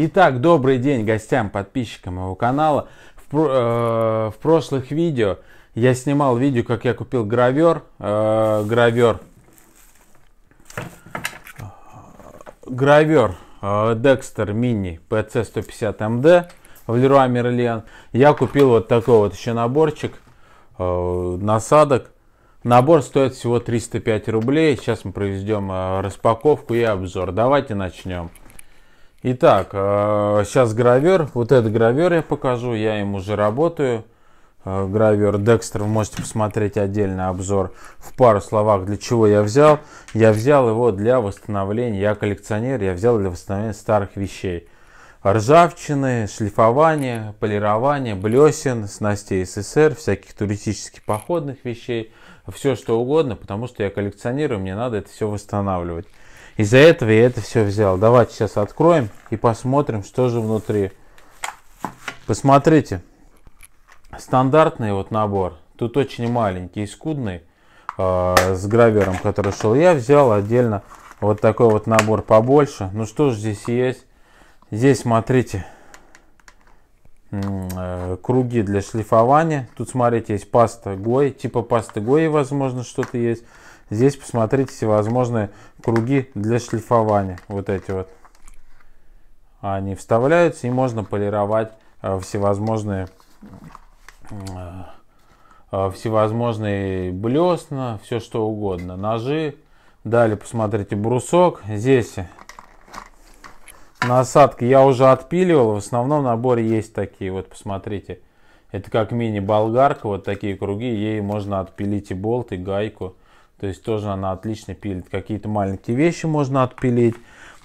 Итак, добрый день гостям, подписчикам моего канала. В, э, в прошлых видео я снимал видео, как я купил гравер. Э, гравер. Гравер э, Dexter Mini PC150MD в Leroy Merlin. Я купил вот такой вот еще наборчик э, насадок. Набор стоит всего 305 рублей. Сейчас мы проведем э, распаковку и обзор. Давайте начнем. Итак, э, сейчас гравер. Вот этот гравер я покажу, я им уже работаю. Э, гравер Декстер, вы можете посмотреть отдельный обзор в пару словах, для чего я взял. Я взял его для восстановления, я коллекционер, я взял для восстановления старых вещей. Ржавчины, шлифование, полирование, блесен, снастей СССР, всяких туристических походных вещей, все что угодно, потому что я коллекционирую, мне надо это все восстанавливать. Из-за этого я это все взял. Давайте сейчас откроем и посмотрим, что же внутри. Посмотрите. Стандартный вот набор. Тут очень маленький и скудный. Э, с гравером, который шел. Я взял отдельно вот такой вот набор побольше. Ну что же здесь есть? Здесь, смотрите, э, круги для шлифования. Тут, смотрите, есть паста Гой. Типа пасты Гой, возможно, что-то есть. Здесь посмотрите всевозможные круги для шлифования. Вот эти вот. Они вставляются и можно полировать э, всевозможные э, э, всевозможные блесна, все что угодно, ножи. Далее посмотрите брусок. Здесь насадки я уже отпиливал. В основном наборе есть такие. Вот посмотрите. Это как мини-болгарка. Вот такие круги. Ей можно отпилить и болт, и гайку. То есть тоже она отлично пилит. Какие-то маленькие вещи можно отпилить.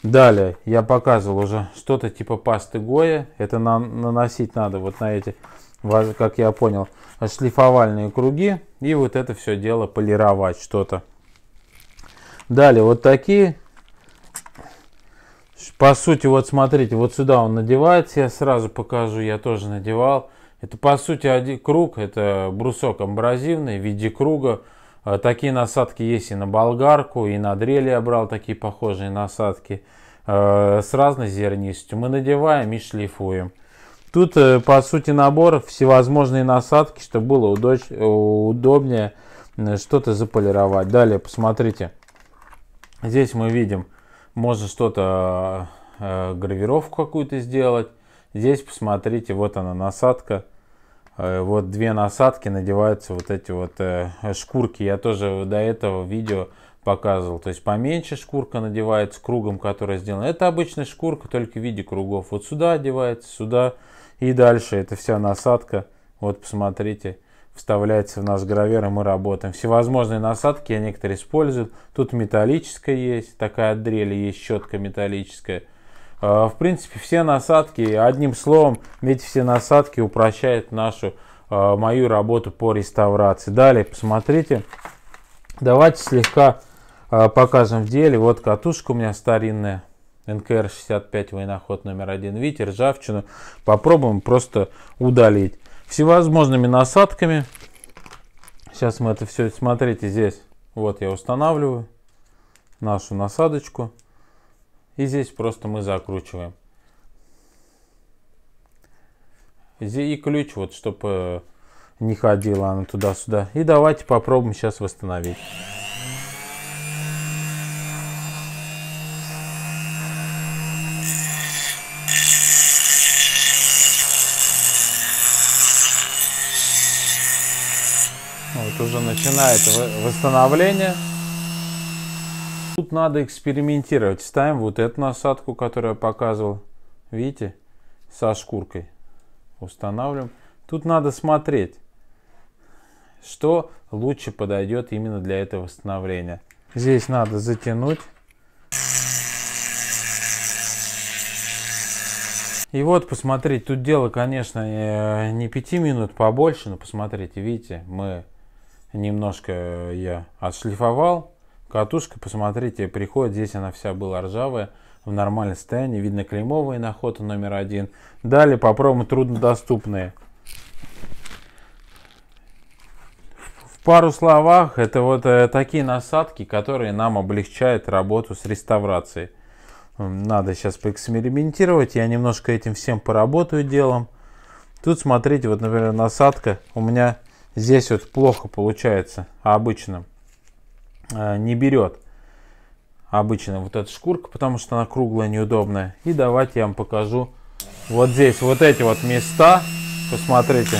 Далее я показывал уже что-то типа пасты Гоя. Это нам наносить надо вот на эти, как я понял, шлифовальные круги. И вот это все дело полировать что-то. Далее вот такие. По сути, вот смотрите, вот сюда он надевается. Я сразу покажу, я тоже надевал. Это по сути один круг, это брусок абразивный в виде круга Э, такие насадки есть и на болгарку, и на дрели я брал такие похожие насадки э, с разной зернистью. Мы надеваем и шлифуем. Тут, э, по сути, набор всевозможные насадки, чтобы было удобнее что-то заполировать. Далее, посмотрите. Здесь мы видим, можно что-то, гравировку какую-то сделать. Здесь, посмотрите, вот она насадка Э, вот две насадки надеваются вот эти вот э, шкурки. Я тоже до этого видео показывал. То есть поменьше шкурка надевается кругом, который сделан. Это обычная шкурка, только в виде кругов. Вот сюда одевается, сюда и дальше. Это вся насадка. Вот посмотрите, вставляется в наш гравер, и мы работаем. Всевозможные насадки я некоторые использую. Тут металлическая есть, такая дрель, есть щетка металлическая. А, в принципе, все насадки, одним словом, эти все насадки упрощают нашу, а, мою работу по реставрации. Далее, посмотрите, давайте слегка а, покажем в деле. Вот катушка у меня старинная, НКР-65 военноход номер один. Видите, ржавчину попробуем просто удалить. Всевозможными насадками. Сейчас мы это все, смотрите, здесь вот я устанавливаю нашу насадочку. И здесь просто мы закручиваем. И ключ, вот, чтобы не ходила она туда-сюда. И давайте попробуем сейчас восстановить. Вот уже начинает восстановление. Тут надо экспериментировать. Ставим вот эту насадку, которую я показывал. Видите? Со шкуркой. Устанавливаем. Тут надо смотреть, что лучше подойдет именно для этого восстановления. Здесь надо затянуть. И вот, посмотрите, тут дело, конечно, э, не 5 минут, побольше, но посмотрите, видите, мы немножко э, я отшлифовал, Катушка, посмотрите, приходит, здесь она вся была ржавая, в нормальном состоянии. Видно клеймовые находы номер один. Далее попробуем труднодоступные. В пару словах, это вот э, такие насадки, которые нам облегчают работу с реставрацией. Надо сейчас поэкспериментировать, я немножко этим всем поработаю делом. Тут смотрите, вот, например, насадка у меня здесь вот плохо получается, а обычным. Э, не берет обычно вот эта шкурка, потому что она круглая, неудобная. И давайте я вам покажу вот здесь, вот эти вот места. Посмотрите.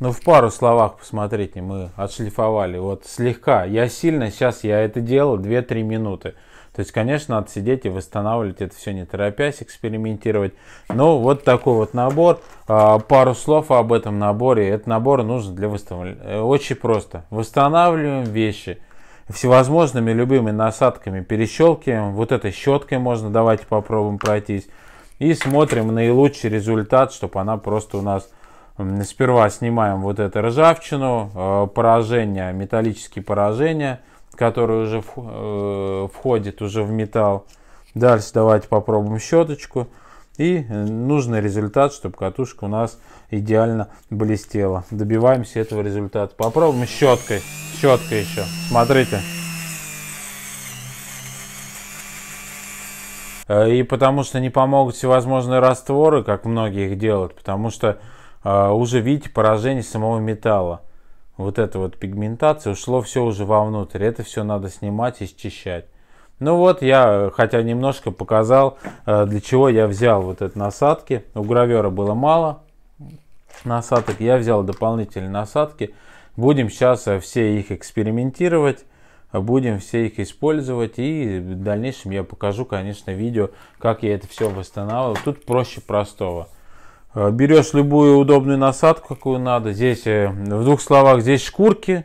Ну, в пару словах, посмотрите, мы отшлифовали. Вот слегка, я сильно, сейчас я это делал 2-3 минуты. То есть, конечно, отсидеть и восстанавливать это все не торопясь, экспериментировать. Но ну, вот такой вот набор. А, пару слов об этом наборе. Этот набор нужен для восстановления. Э, очень просто. Восстанавливаем вещи всевозможными любыми насадками, перещелкиваем. Вот этой щеткой можно, давайте попробуем пройтись. И смотрим наилучший результат, чтобы она просто у нас... Сперва снимаем вот эту ржавчину, э, поражение, металлические поражения – который уже э, входит уже в металл. Дальше давайте попробуем щеточку. И э, нужный результат, чтобы катушка у нас идеально блестела. Добиваемся этого результата. Попробуем щеткой. Щеткой еще. Смотрите. Э, и потому что не помогут всевозможные растворы, как многие их делают. Потому что уже видите поражение самого металла вот эта вот пигментация, ушло все уже вовнутрь. Это все надо снимать и счищать. Ну вот, я хотя немножко показал, э, для чего я взял вот эти насадки. У гравера было мало насадок, я взял дополнительные насадки. Будем сейчас э, все их экспериментировать, будем все их использовать. И в дальнейшем я покажу, конечно, видео, как я это все восстанавливал. Тут проще простого. Э, Берешь любую удобную насадку, какую надо. Здесь, э, в двух словах, здесь шкурки.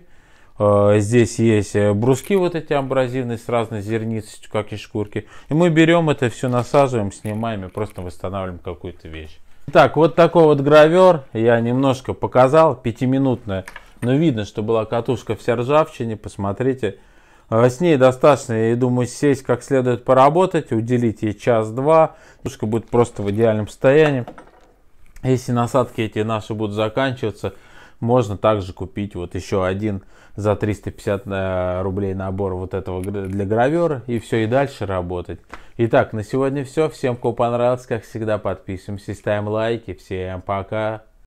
Э, здесь есть бруски вот эти абразивные с разной зерницей, как и шкурки. И мы берем это все, насаживаем, снимаем и просто восстанавливаем какую-то вещь. Так, вот такой вот гравер я немножко показал, пятиминутная. Но видно, что была катушка вся ржавчине, посмотрите. С ней достаточно, я думаю, сесть как следует поработать, уделить ей час-два. Катушка будет просто в идеальном состоянии. Если насадки эти наши будут заканчиваться, можно также купить вот еще один за 350 э, рублей набор вот этого для гравера и все, и дальше работать. Итак, на сегодня все. Всем, кому понравилось, как всегда, подписываемся, ставим лайки. Всем пока!